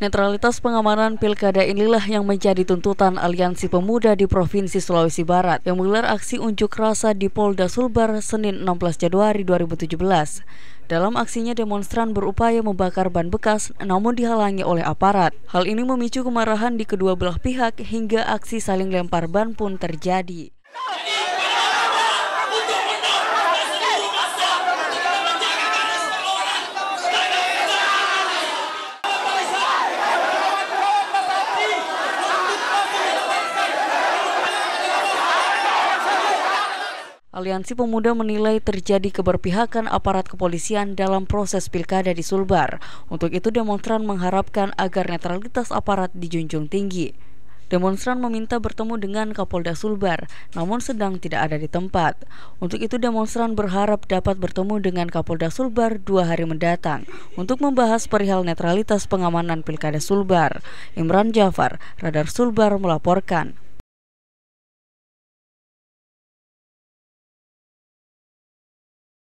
Netralitas pengamanan pilkada inilah yang menjadi tuntutan Aliansi Pemuda di Provinsi Sulawesi Barat yang menggelar aksi unjuk rasa di Polda Sulbar Senin 16 Januari 2017. Dalam aksinya demonstran berupaya membakar ban bekas namun dihalangi oleh aparat. Hal ini memicu kemarahan di kedua belah pihak hingga aksi saling lempar ban pun terjadi. Aliansi Pemuda menilai terjadi keberpihakan aparat kepolisian dalam proses pilkada di Sulbar. Untuk itu demonstran mengharapkan agar netralitas aparat dijunjung tinggi. Demonstran meminta bertemu dengan Kapolda Sulbar, namun sedang tidak ada di tempat. Untuk itu demonstran berharap dapat bertemu dengan Kapolda Sulbar dua hari mendatang untuk membahas perihal netralitas pengamanan pilkada Sulbar. Imran Jafar, Radar Sulbar melaporkan.